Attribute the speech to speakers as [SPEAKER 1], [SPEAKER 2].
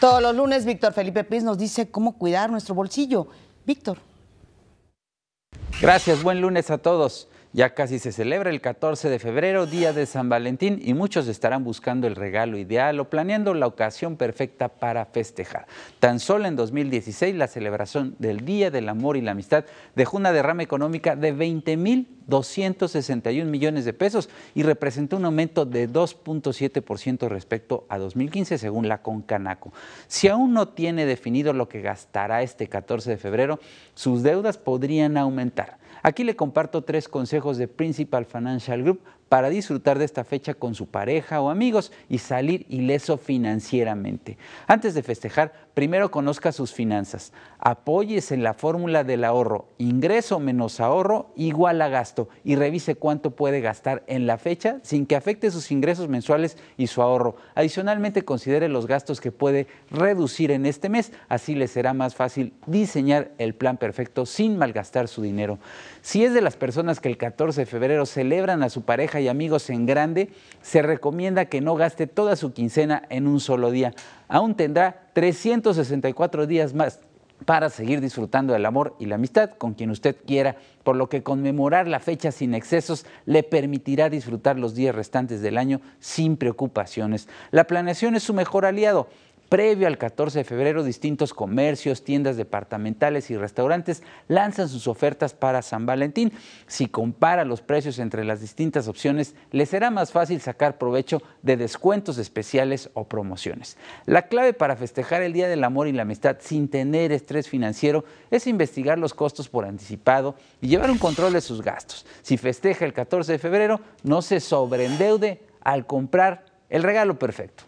[SPEAKER 1] Todos los lunes, Víctor Felipe Piz nos dice cómo cuidar nuestro bolsillo. Víctor. Gracias, buen lunes a todos. Ya casi se celebra el 14 de febrero, día de San Valentín, y muchos estarán buscando el regalo ideal o planeando la ocasión perfecta para festejar. Tan solo en 2016, la celebración del Día del Amor y la Amistad dejó una derrama económica de 20 mil 261 millones de pesos y representó un aumento de 2.7% respecto a 2015, según la Concanaco. Si aún no tiene definido lo que gastará este 14 de febrero, sus deudas podrían aumentar. Aquí le comparto tres consejos de Principal Financial Group para disfrutar de esta fecha con su pareja o amigos y salir ileso financieramente. Antes de festejar, primero conozca sus finanzas. Apóyese en la fórmula del ahorro, ingreso menos ahorro igual a gasto y revise cuánto puede gastar en la fecha sin que afecte sus ingresos mensuales y su ahorro. Adicionalmente, considere los gastos que puede reducir en este mes, así le será más fácil diseñar el plan perfecto sin malgastar su dinero. Si es de las personas que el 14 de febrero celebran a su pareja y amigos en grande, se recomienda que no gaste toda su quincena en un solo día. Aún tendrá 364 días más para seguir disfrutando del amor y la amistad con quien usted quiera, por lo que conmemorar la fecha sin excesos le permitirá disfrutar los días restantes del año sin preocupaciones. La planeación es su mejor aliado. Previo al 14 de febrero, distintos comercios, tiendas departamentales y restaurantes lanzan sus ofertas para San Valentín. Si compara los precios entre las distintas opciones, le será más fácil sacar provecho de descuentos especiales o promociones. La clave para festejar el Día del Amor y la Amistad sin tener estrés financiero es investigar los costos por anticipado y llevar un control de sus gastos. Si festeja el 14 de febrero, no se sobreendeude al comprar el regalo perfecto.